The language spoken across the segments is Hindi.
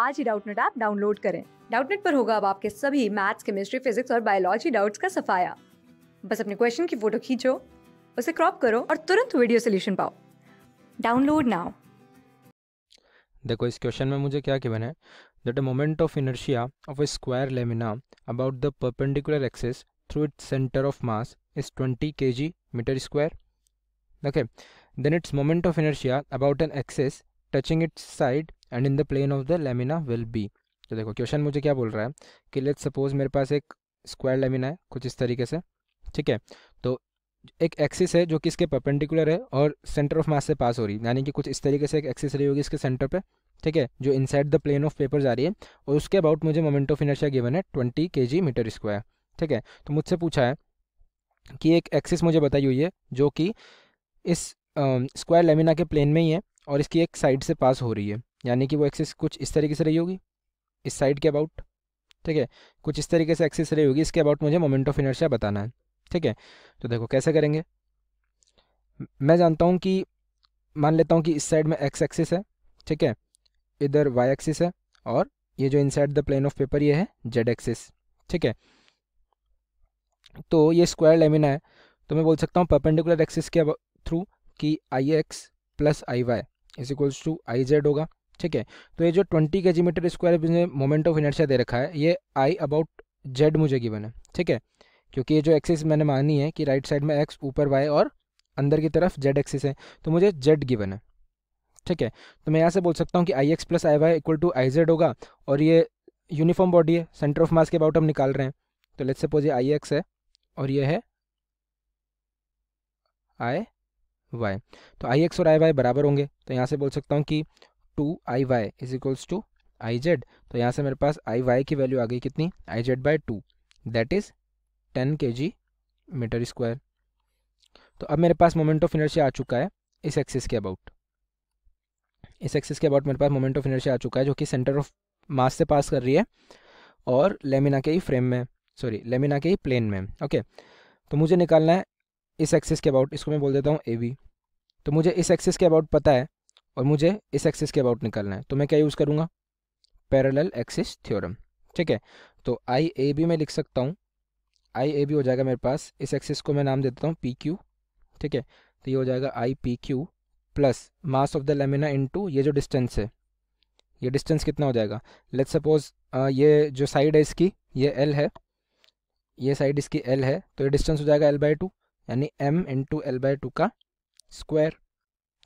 आज ही डाउटनेट ऐप डाउनलोड करें डाउटनेट पर होगा अब आपके सभी मैथ्स केमिस्ट्री फिजिक्स और बायोलॉजी डाउट्स का सफाया बस अपने क्वेश्चन की फोटो खींचो उसे क्रॉप करो और तुरंत वीडियो सोल्यूशन पाओ डाउनलोड नाउ देखो इस क्वेश्चन में मुझे क्या गिवन है that a moment of inertia of a square lamina about the perpendicular axis through its center of mass is 20 kg metre square okay then its moment of inertia about an axis touching its side and in the plane of the lamina will be तो देखो क्वेश्चन मुझे क्या बोल रहा है कि लेट सपोज मेरे पास एक स्क्वायर लेमिना है कुछ इस तरीके से ठीक है तो एक एक्सिस है जो कि इसके परपेंडिकुलर है और सेंटर ऑफ मास से पास हो रही है यानी कि कुछ इस तरीके से एक एक्सिस रही होगी इसके सेंटर पे ठीक है जो inside the plane of paper जा रही है और उसके अबाउट मुझे मोमेंट ऑफ इनर्शिया गिवन है twenty K G metre square ठीक है तो मुझसे पूछा है कि एक एक्सिस मुझे बताई हुई है जो कि इस स्क्वायर लेमिना के प्लेन में ही है और इसकी एक साइड से पास हो रही है यानी कि वो एक्सेस कुछ इस तरीके से रही होगी इस साइड के अबाउट ठीक है कुछ इस तरीके से एक्सेस रही होगी इसके अबाउट मुझे मोमेंट ऑफ इनर्शिया बताना है ठीक है तो देखो कैसे करेंगे मैं जानता हूँ कि मान लेता हूँ कि इस साइड में एक्स एक्सिस है ठीक है इधर वाई एक्सिस है और ये जो inside the plane of paper ये है जेड एक्सिस ठीक है तो ये स्क्वायर लेमिना है तो मैं बोल सकता हूँ परपेंडिकुलर एक्सिस के थ्रू कि I X plus I Y is equals to I Z होगा ठीक है तो ये जो twenty K G metre metre square मुझे मोमेंट ऑफ इनर्शिया दे रखा है ये आई अबाउट जेड मुझे गिवन है ठीक है क्योंकि ये जो एक्सिस मैंने मानी है कि राइट साइड में एक्स ऊपर वाई और अंदर की तरफ जेड एक्सिस है तो मुझे जेड गिवन है ठीक है तो मैं यहाँ से बोल सकता हूँ कि I X plus I Y equal to I Z होगा और ये यूनिफॉर्म बॉडी है सेंटर ऑफ मास के अबाउट हम निकाल रहे हैं तो लेट्स सपोज ये आई एक्स है और ये है आई वाई तो आई एक्स और आई वाई बराबर होंगे तो यहाँ से बोल सकता हूँ कि two I Y is equals to I Z तो यहाँ से मेरे पास आई वाई की वैल्यू आ गई कितनी I Z by two that is ten K G metre square तो अब मेरे पास मोमेंट ऑफ इनर्शिया आ चुका है इस एक्सिस के अबाउट इस एक्सिस के अबाउट मेरे पास मोमेंट ऑफ इनर्शिया आ चुका है जो कि सेंटर ऑफ मास से पास कर रही है और लेमिना के ही फ्रेम में सॉरी लेमिना के ही प्लेन में ओके तो मुझे निकालना है इस एक्सिस के अबाउट इसको मैं बोल देता हूँ ए वी तो मुझे इस एक्सिस के अबाउट पता है और मुझे इस एक्सिस के अबाउट निकालना है तो मैं क्या यूज़ करूँगा पैरेलल एक्सिस थ्योरम ठीक है तो आई ए बी मैं लिख सकता हूँ आई ए बी हो जाएगा मेरे पास इस एक्सिस को मैं नाम देता हूँ पी क्यू ठीक है तो ये हो जाएगा I P Q plus mass of the lamina to ये जो डिस्टेंस है ये डिस्टेंस कितना हो जाएगा लेट्स सपोज ये जो साइड है इसकी ये एल है ये साइड इसकी एल है तो ये डिस्टेंस हो जाएगा एल बाई टू यानी M into L by two का स्क्वायर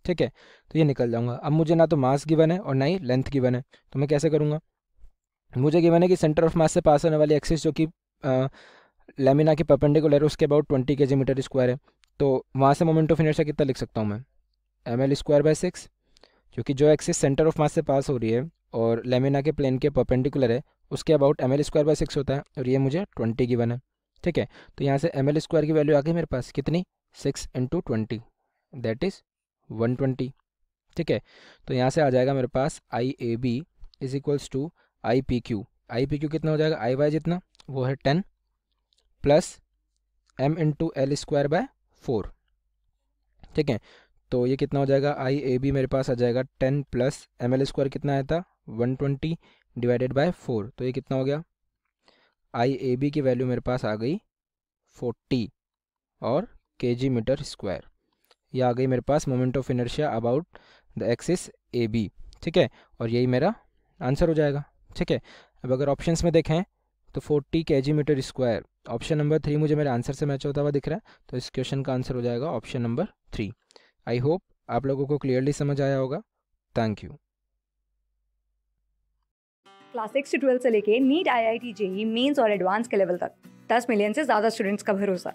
ठीक है तो ये निकल जाऊंगा अब मुझे ना तो मास गिवन है और ना ही लेंथ गिवन है तो मैं कैसे करूँगा मुझे गिवन है कि सेंटर ऑफ मास से पास होने वाली एक्सिस जो कि लेमिना के परपेंडिकुलर है उसके about twenty K meter square है तो वहाँ से मोमेंट ऑफ इनर्शिया कितना लिख सकता हूँ मैं M L square by six क्योंकि जो एक्सिस सेंटर ऑफ मास से पास हो रही है और लेमिना के प्लेन के परपेंडिकुलर है उसके about M L square by six होता है और ये मुझे ट्वेंटी गिवन है ठीक है तो यहाँ से एम एल स्क्वायर की वैल्यू आ गई मेरे पास कितनी six into twenty that is one twenty ठीक है तो यहाँ से आ जाएगा मेरे पास I A B is equals to I P Q I P Q कितना हो जाएगा आई वाई जितना वो है ten plus M into L square by four ठीक है तो ये कितना हो जाएगा आई ए बी मेरे पास आ जाएगा ten plus M L square कितना आया था one twenty divided by four तो ये कितना हो गया आई ए बी की वैल्यू मेरे पास आ गई फोर्टी और के जी मीटर स्क्वायर ये आ गई मेरे पास moment of inertia about the axis A B ठीक है और यही मेरा आंसर हो जाएगा ठीक है अब अगर ऑप्शंस में देखें तो 40 K G metre square option number three मुझे मेरे आंसर से मैच होता हुआ दिख रहा है तो इस क्वेश्चन का आंसर हो जाएगा option number three I hope आप लोगों को क्लियरली समझ आया होगा थैंक यू क्लास सिक्स से ट्वेल्थ से लेके NEET I I T JEE mains और एडवांस के लेवल तक दस मिलियन से ज़्यादा स्टूडेंट्स का भरोसा